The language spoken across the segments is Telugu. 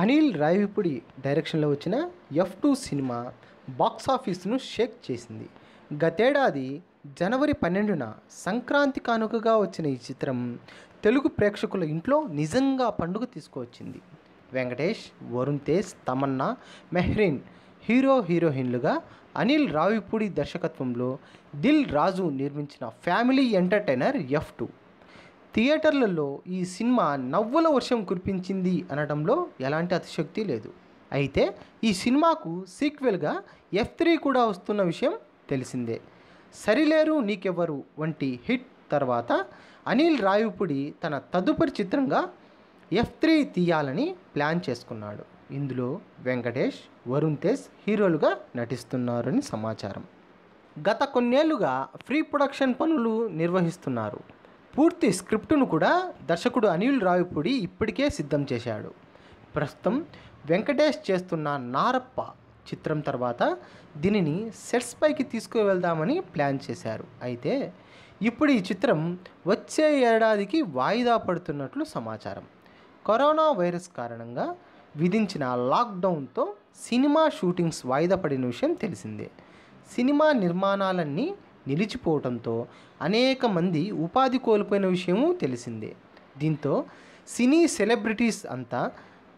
అనిల్ రావిపూడి డైరెక్షన్లో వచ్చిన ఎఫ్ టూ సినిమా బాక్సాఫీస్ను షేక్ చేసింది గతేడాది జనవరి పన్నెండున సంక్రాంతి కానుకగా వచ్చిన ఈ చిత్రం తెలుగు ప్రేక్షకుల ఇంట్లో నిజంగా పండుగ తీసుకువచ్చింది వెంకటేష్ వరుణ్ తేజ్ తమన్నా మెహ్రీన్ హీరో హీరోయిన్లుగా అనిల్ రావిపూడి దర్శకత్వంలో దిల్ రాజు నిర్మించిన ఫ్యామిలీ ఎంటర్టైనర్ ఎఫ్ టూ థియేటర్లలో ఈ సినిమా నవ్వుల వర్షం కురిపించింది అనడంలో ఎలాంటి అతిశక్తి లేదు అయితే ఈ సినిమాకు సీక్వెల్గా ఎఫ్ త్రీ కూడా వస్తున్న విషయం తెలిసిందే సరిలేరు నీకెవ్వరు వంటి హిట్ తర్వాత అనిల్ రావిపూడి తన తదుపరి చిత్రంగా ఎఫ్ త్రీ తీయాలని ప్లాన్ చేసుకున్నాడు ఇందులో వెంకటేష్ వరుణ్ తేజ్ హీరోలుగా నటిస్తున్నారని సమాచారం గత కొన్నేళ్లుగా ఫ్రీ ప్రొడక్షన్ పనులు నిర్వహిస్తున్నారు పూర్తి స్క్రిప్టును కూడా దర్శకుడు అనిల్ రావిపూడి ఇప్పటికే సిద్ధం చేశాడు ప్రస్తుతం వెంకటేష్ చేస్తున్న నారప్ప చిత్రం తర్వాత దీనిని సెట్స్ పైకి తీసుకువెళ్దామని ప్లాన్ చేశారు అయితే ఇప్పుడు ఈ చిత్రం వచ్చే ఏడాదికి వాయిదా పడుతున్నట్లు సమాచారం కరోనా వైరస్ కారణంగా విధించిన లాక్డౌన్తో సినిమా షూటింగ్స్ వాయిదా పడిన విషయం తెలిసిందే సినిమా నిర్మాణాలన్నీ నిలిచిపోవటంతో అనేక మంది ఉపాధి కోల్పోయిన విషయము తెలిసిందే దీంతో సినీ సెలబ్రిటీస్ అంతా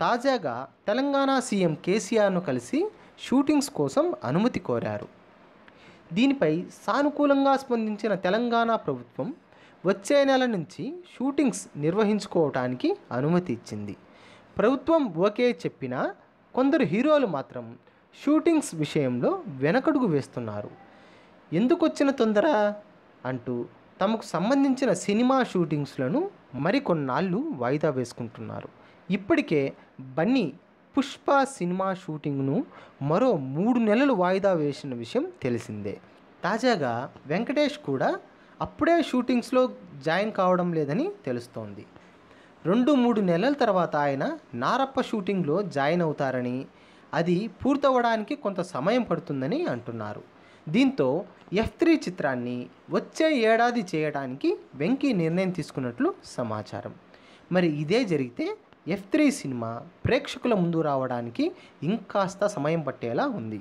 తాజాగా తెలంగాణ సీఎం కేసీఆర్ను కలిసి షూటింగ్స్ కోసం అనుమతి కోరారు దీనిపై సానుకూలంగా స్పందించిన తెలంగాణ ప్రభుత్వం వచ్చే నెల నుంచి షూటింగ్స్ నిర్వహించుకోవటానికి అనుమతి ఇచ్చింది ప్రభుత్వం ఓకే చెప్పినా కొందరు హీరోలు మాత్రం షూటింగ్స్ విషయంలో వెనకడుగు వేస్తున్నారు ఎందుకు వచ్చిన తొందర అంటూ తమకు సంబంధించిన సినిమా షూటింగ్స్లను మరికొన్నాళ్ళు వాయిదా వేసుకుంటున్నారు ఇప్పటికే బన్నీ పుష్ప సినిమా షూటింగ్ను మరో మూడు నెలలు వాయిదా వేసిన విషయం తెలిసిందే తాజాగా వెంకటేష్ కూడా అప్పుడే షూటింగ్స్లో జాయిన్ కావడం లేదని తెలుస్తోంది రెండు మూడు నెలల తర్వాత ఆయన నారప్ప షూటింగ్లో జాయిన్ అవుతారని అది పూర్తవడానికి కొంత సమయం పడుతుందని అంటున్నారు దీంతో ఎఫ్ త్రీ చిత్రాన్ని వచ్చే ఏడాది చేయడానికి వెంకీ నిర్ణయం తీసుకున్నట్లు సమాచారం మరి ఇదే జరిగితే ఎఫ్ త్రీ సినిమా ప్రేక్షకుల ముందు రావడానికి ఇంకాస్త సమయం పట్టేలా ఉంది